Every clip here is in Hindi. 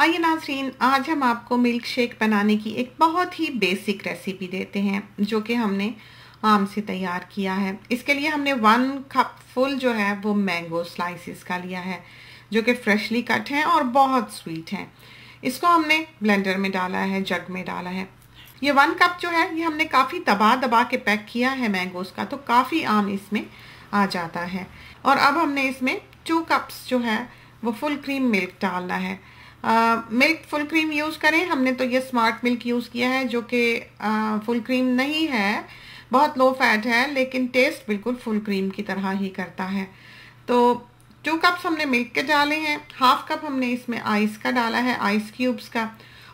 आइए नाजरीन आज हम आपको मिल्क शेक बनाने की एक बहुत ही बेसिक रेसिपी देते हैं जो कि हमने आम से तैयार किया है इसके लिए हमने वन कप फुल जो है वो मैंगो स्लाइसिस का लिया है जो कि फ्रेशली कट हैं और बहुत स्वीट हैं इसको हमने ब्लेंडर में डाला है जग में डाला है ये वन कप जो है ये हमने काफ़ी दबा दबा के पैक किया है मैंगोज़ का तो काफ़ी आम इसमें आ जाता है और अब हमने इसमें टू कप्स जो है वो फुल क्रीम मिल्क डालना है मिल्क फुल क्रीम यूज़ करें हमने तो ये स्मार्ट मिल्क यूज़ किया है जो कि फुल क्रीम नहीं है बहुत लो फैट है लेकिन टेस्ट बिल्कुल फुल क्रीम की तरह ही करता है तो टू कप्स हमने मिल्क के डाले हैं हाफ कप हमने इसमें आइस का डाला है आइस क्यूब्स का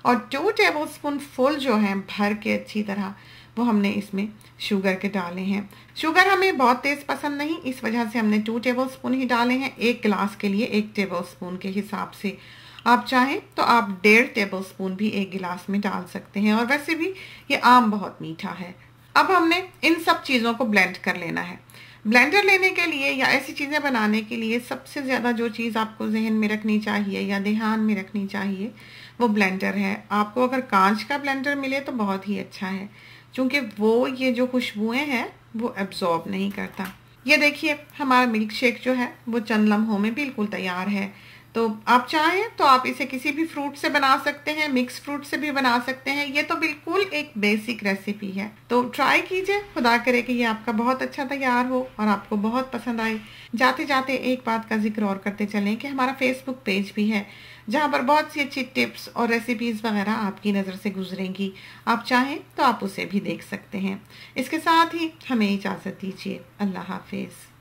और टू टेबल स्पून फुल जो है भर के अच्छी तरह वो हमने इसमें शुगर के डाले हैं शुगर हमें बहुत तेज़ पसंद नहीं इस वजह से हमने टू टेबल स्पून ही डाले हैं एक गिलास के लिए एक टेबल स्पून के हिसाब से आप चाहें तो आप डेढ़ टेबल स्पून भी एक गिलास में डाल सकते हैं और वैसे भी ये आम बहुत मीठा है अब हमने इन सब चीज़ों को ब्लेंड कर लेना है ब्लेंडर लेने के लिए या ऐसी चीज़ें बनाने के लिए सबसे ज़्यादा जो चीज़ आपको जहन में रखनी चाहिए या ध्यान में रखनी चाहिए वो ब्लेंडर है आपको अगर कांच का ब्लेंडर मिले तो बहुत ही अच्छा है क्योंकि वो ये जो खुशबुएं हैं वो एब्जॉर्ब नहीं करता ये देखिए हमारा मिल्क शेक जो है वो चंद लम्हों में बिल्कुल तैयार है तो आप चाहें तो आप इसे किसी भी फ्रूट से बना सकते हैं मिक्स फ्रूट से भी बना सकते हैं ये तो बिल्कुल एक बेसिक रेसिपी है तो ट्राई कीजिए खुदा करे कि ये आपका बहुत अच्छा तैयार हो और आपको बहुत पसंद आए जाते जाते एक बात का जिक्र और करते चलें कि हमारा फेसबुक पेज भी है जहाँ पर बहुत सी अच्छी टिप्स और रेसिपीज़ वगैरह आपकी नज़र से गुजरेंगी आप चाहें तो आप उसे भी देख सकते हैं इसके साथ ही हमें इजाज़त दीजिए अल्लाह हाफिज़